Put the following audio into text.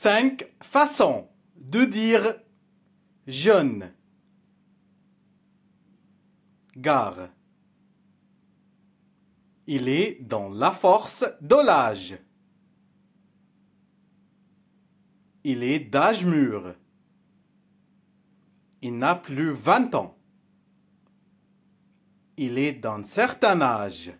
5 façons de dire jeune. Gare. Il est dans la force de l'âge. Il est d'âge mûr. Il n'a plus vingt ans. Il est d'un certain âge.